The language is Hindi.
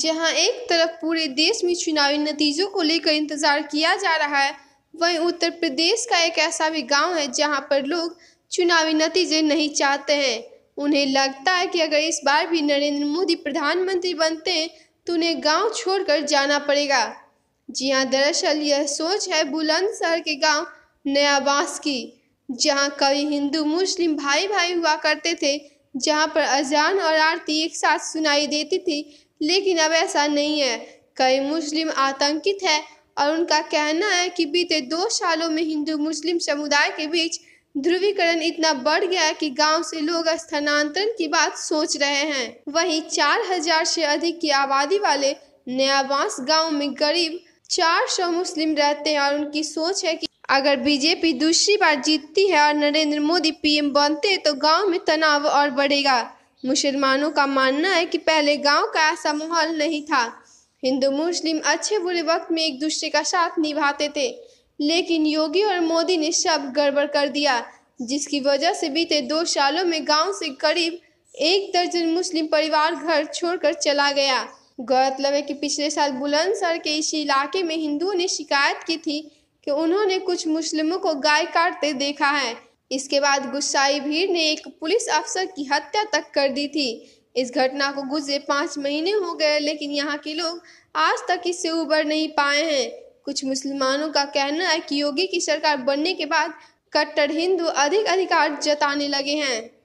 जहां एक तरफ पूरे देश में चुनावी नतीजों को लेकर इंतजार किया जा रहा है वहीं उत्तर प्रदेश का एक ऐसा भी गांव है जहां पर लोग चुनावी नतीजे नहीं चाहते हैं उन्हें लगता है कि अगर इस बार भी नरेंद्र मोदी प्रधानमंत्री बनते हैं तो उन्हें गाँव छोड़कर जाना पड़ेगा जी हाँ दरअसल यह सोच है बुलंदशहर के गाँव नयाबास की जहाँ कई हिंदू मुस्लिम भाई भाई हुआ करते थे जहाँ पर अजान और आरती एक साथ सुनाई देती थी लेकिन अब ऐसा नहीं है कई मुस्लिम आतंकित है और उनका कहना है कि बीते दो सालों में हिंदू मुस्लिम समुदाय के बीच ध्रुवीकरण इतना बढ़ गया है कि गांव से लोग स्थानांतरण की बात सोच रहे हैं वहीं 4000 से अधिक की आबादी वाले नयावास गांव में करीब 400 मुस्लिम रहते हैं और उनकी सोच है कि अगर बीजेपी दूसरी बार जीतती है और नरेंद्र मोदी पीएम बनते हैं तो गांव में तनाव और बढ़ेगा मुसलमानों का मानना है कि पहले गांव का ऐसा माहौल नहीं था हिंदू मुस्लिम अच्छे बुरे वक्त में एक दूसरे का साथ निभाते थे लेकिन योगी और मोदी ने सब गड़बड़ कर दिया जिसकी वजह से बीते दो सालों में गांव से करीब एक दर्जन मुस्लिम परिवार घर छोड़कर चला गया गौरतलब है कि पिछले साल बुलंदसर के इसी इलाके में हिंदुओं ने शिकायत की थी कि उन्होंने कुछ मुस्लिमों को गाय काटते देखा है इसके बाद गुस्साई भीड़ ने एक पुलिस अफसर की हत्या तक कर दी थी इस घटना को गुजरे पाँच महीने हो गए लेकिन यहाँ के लोग आज तक इससे उबर नहीं पाए हैं कुछ मुसलमानों का कहना है कि योगी की सरकार बनने के बाद कट्टर हिंदू अधिक अधिकार जताने लगे हैं